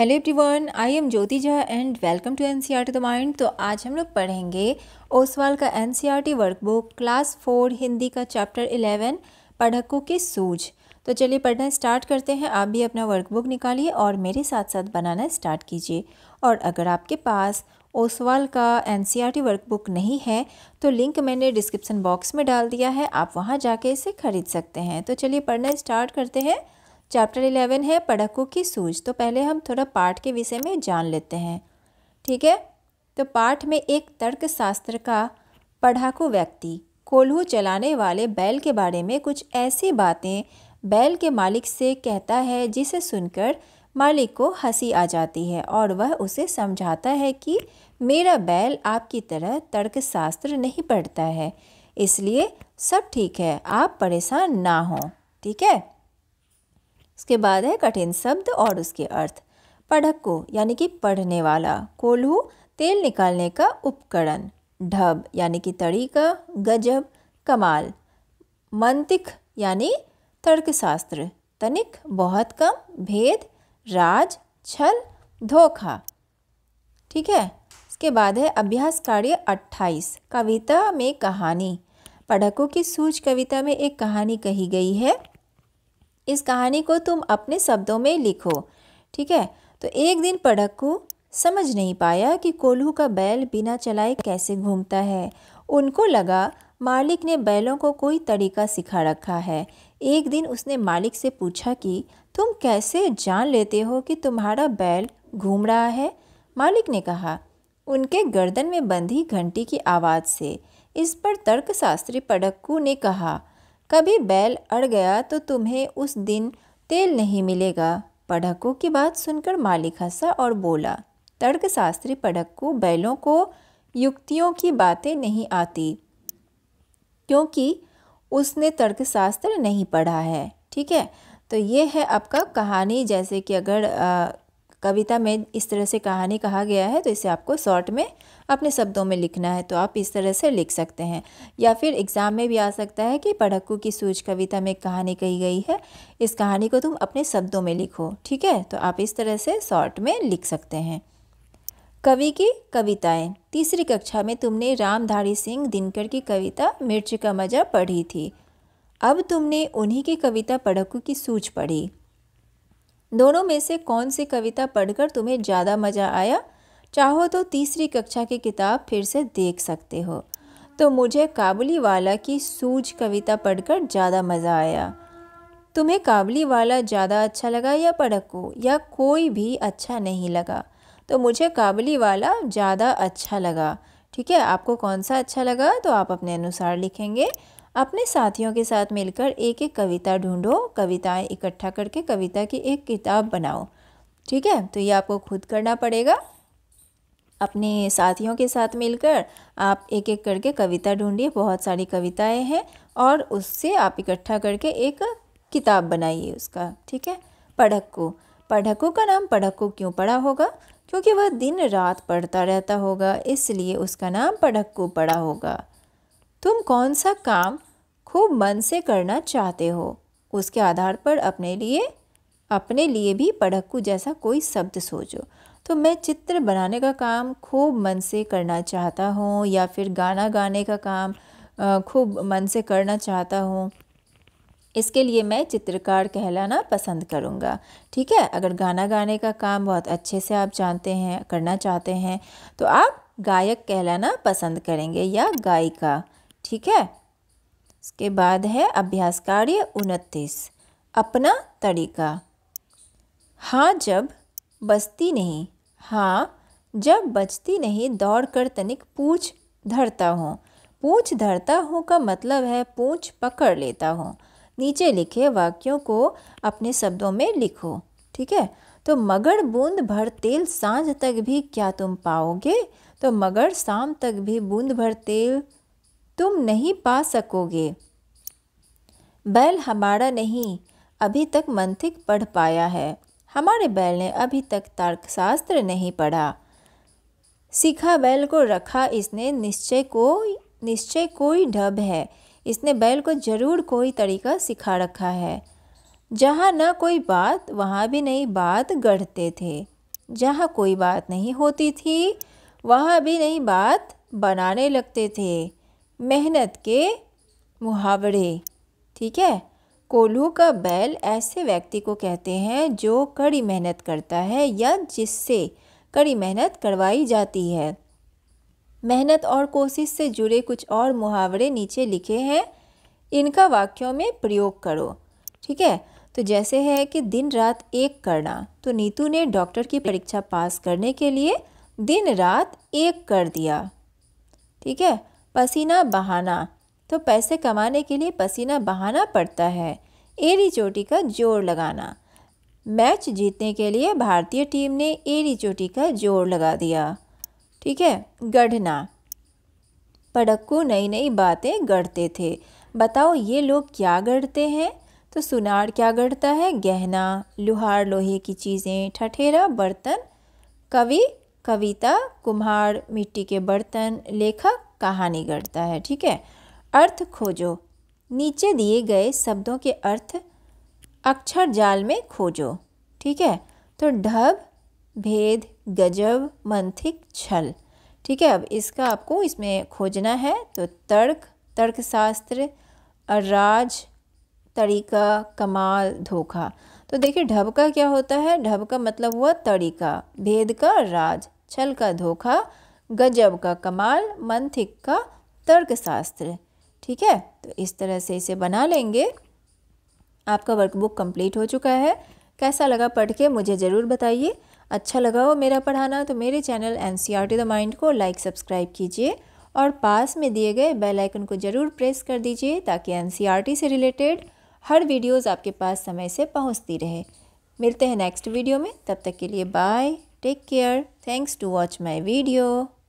hello everyone I am Jyoti Jha and welcome to N C R T the mind तो आज हम लोग पढ़ेंगे ओसवाल का N C R T workbook class four Hindi का चैप्टर इलेवन पढ़कों की सूझ तो चलिए पढ़ना स्टार्ट करते हैं आप भी अपना वर्कबुक निकालिए और मेरे साथ साथ बनाना स्टार्ट कीजिए और अगर आपके पास ओसवाल का N C R T workbook नहीं है तो लिंक मैंने डिस्क्रिप्सन बॉक्स में डाल दिया है आप वहाँ जाके इसे ख़रीद सकते हैं तो चलिए पढ़ना स्टार्ट करते हैं चैप्टर इलेवन है पढ़कों की सूझ तो पहले हम थोड़ा पाठ के विषय में जान लेते हैं ठीक है तो पाठ में एक तर्कशास्त्र का पढ़ाकू व्यक्ति कोल्हू चलाने वाले बैल के बारे में कुछ ऐसी बातें बैल के मालिक से कहता है जिसे सुनकर मालिक को हंसी आ जाती है और वह उसे समझाता है कि मेरा बैल आपकी तरह तर्कशास्त्र नहीं पढ़ता है इसलिए सब ठीक है आप परेशान ना हों ठीक है उसके बाद है कठिन शब्द और उसके अर्थ पढ़क को यानी कि पढ़ने वाला कोल्हू तेल निकालने का उपकरण ढब यानी कि तड़ी का गजब कमाल मंतिक यानी तर्कशास्त्र तनिक बहुत कम भेद राज छल धोखा ठीक है इसके बाद है अभ्यास कार्य 28 कविता में कहानी पढ़कों की सूझ कविता में एक कहानी कही गई है इस कहानी को तुम अपने शब्दों में लिखो ठीक है तो एक दिन पढ़क्कू समझ नहीं पाया कि कोल्हू का बैल बिना चलाए कैसे घूमता है उनको लगा मालिक ने बैलों को कोई तरीका सिखा रखा है एक दिन उसने मालिक से पूछा कि तुम कैसे जान लेते हो कि तुम्हारा बैल घूम रहा है मालिक ने कहा उनके गर्दन में बंधी घंटी की आवाज़ से इस पर तर्कशास्त्री पडक्कू ने कहा कभी बैल अड़ गया तो तुम्हें उस दिन तेल नहीं मिलेगा पढ़क्कू की बात सुनकर मालिक हंसा और बोला तर्क शास्त्री पढ़कू बैलों को युक्तियों की बातें नहीं आती क्योंकि उसने तर्कशास्त्र नहीं पढ़ा है ठीक है तो ये है आपका कहानी जैसे कि अगर कविता में इस तरह से कहानी कहा गया है तो इसे आपको शॉर्ट में अपने शब्दों में लिखना है तो आप इस तरह से लिख सकते हैं या फिर एग्ज़ाम में भी आ सकता है कि पढ़क्कू की सूझ कविता में कहानी कही गई है इस कहानी को तुम अपने शब्दों में लिखो ठीक है तो आप इस तरह से शॉर्ट में लिख सकते हैं कवि की कविताएं तीसरी कक्षा में तुमने रामधारी सिंह दिनकर की कविता मिर्च का मज़ा पढ़ी थी अब तुमने उन्हीं की कविता पढ़क्कू की सूझ पढ़ी दोनों में से कौन सी कविता पढ़कर तुम्हें ज़्यादा मज़ा आया चाहो तो तीसरी कक्षा की किताब फिर से देख सकते हो तो मुझे काबुली वाला की सूझ कविता पढ़कर ज़्यादा मज़ा आया तुम्हें काबली वाला ज़्यादा अच्छा लगा या पढ़को या कोई भी अच्छा नहीं लगा तो मुझे काबली वाला ज़्यादा अच्छा लगा ठीक है आपको कौन सा अच्छा लगा तो आप अपने अनुसार लिखेंगे अपने साथियों के साथ मिलकर एक एक कविता ढूंढो कविताएं इकट्ठा करके कविता की एक किताब बनाओ ठीक है तो ये आपको खुद करना पड़ेगा अपने साथियों के साथ मिलकर आप एक एक करके कविता ढूंढिए बहुत सारी कविताएं हैं और उससे आप इकट्ठा करके एक किताब बनाइए उसका ठीक है पढ़क्कू पढ़क्कू का नाम पढ़क्कू क्यों पड़ा होगा क्योंकि वह दिन रात पढ़ता रहता होगा इसलिए उसका नाम पढ़क्कू पड़ा होगा तुम कौन सा काम खूब मन से करना चाहते हो उसके आधार पर अपने लिए अपने लिए भी पढ़क्कू जैसा कोई शब्द सोचो तो मैं चित्र बनाने का काम खूब मन से करना चाहता हूँ या फिर गाना गाने का काम खूब मन से करना चाहता हूँ इसके लिए मैं चित्रकार कहलाना पसंद करूँगा ठीक है अगर गाना गाने का काम बहुत अच्छे से आप जानते हैं करना चाहते हैं तो आप गायक कहलाना पसंद करेंगे या गायिका ठीक है इसके बाद है अभ्यास कार्य उनतीस अपना तरीका हाँ जब बचती नहीं हाँ जब बचती नहीं दौड़ कर तनिक पूछ धरता हूँ पूछ धरता हूँ का मतलब है पूछ पकड़ लेता हूँ नीचे लिखे वाक्यों को अपने शब्दों में लिखो ठीक है तो मगर बूंद भर तेल सांझ तक भी क्या तुम पाओगे तो मगर शाम तक भी बूंद भर तेल तुम नहीं पा सकोगे बैल हमारा नहीं अभी तक मंथिक पढ़ पाया है हमारे बैल ने अभी तक तर्कशास्त्र नहीं पढ़ा सीखा बैल को रखा इसने निश्चय को निश्चय कोई ढब है इसने बैल को जरूर कोई तरीका सिखा रखा है जहाँ न कोई बात वहाँ भी नई बात गढ़ते थे जहाँ कोई बात नहीं होती थी वहाँ भी नई बात बनाने लगते थे मेहनत के मुहावरे ठीक है कोल्हू का बैल ऐसे व्यक्ति को कहते हैं जो कड़ी मेहनत करता है या जिससे कड़ी मेहनत करवाई जाती है मेहनत और कोशिश से जुड़े कुछ और मुहावरे नीचे लिखे हैं इनका वाक्यों में प्रयोग करो ठीक है तो जैसे है कि दिन रात एक करना तो नीतू ने डॉक्टर की परीक्षा पास करने के लिए दिन रात एक कर दिया ठीक है पसीना बहाना तो पैसे कमाने के लिए पसीना बहाना पड़ता है एरी चोटी का जोड़ लगाना मैच जीतने के लिए भारतीय टीम ने एरी चोटी का जोड़ लगा दिया ठीक है गढ़ना पड़क्कू नई नई बातें गढ़ते थे बताओ ये लोग क्या गढ़ते हैं तो सुनार क्या गढ़ता है गहना लुहार लोहे की चीज़ें ठठेरा बर्तन कवि कविता कुम्हार मिट्टी के बर्तन लेखक कहानी गढ़ता है ठीक है अर्थ खोजो नीचे दिए गए शब्दों के अर्थ अक्षर जाल में खोजो ठीक है तो ढब भेद गजब मंथिक छल ठीक है अब इसका आपको इसमें खोजना है तो तर्क तर्कशास्त्र राज तरीका कमाल धोखा तो देखिए ढब का क्या होता है ढब का मतलब हुआ तरीका भेद का राज छल का धोखा गजब का कमाल मंथिक का तर्कशास्त्र ठीक है तो इस तरह से इसे बना लेंगे आपका वर्कबुक कंप्लीट हो चुका है कैसा लगा पढ़ के मुझे ज़रूर बताइए अच्छा लगा हो मेरा पढ़ाना तो मेरे channel N C R T the mind को लाइक सब्सक्राइब कीजिए और पास में दिए गए बेल आइकन को ज़रूर प्रेस कर दीजिए ताकि एन सी आर टी से रिलेटेड हर वीडियोस आपके पास समय से पहुंचती रहे मिलते हैं नेक्स्ट वीडियो में तब तक के लिए bye take care thanks to watch my video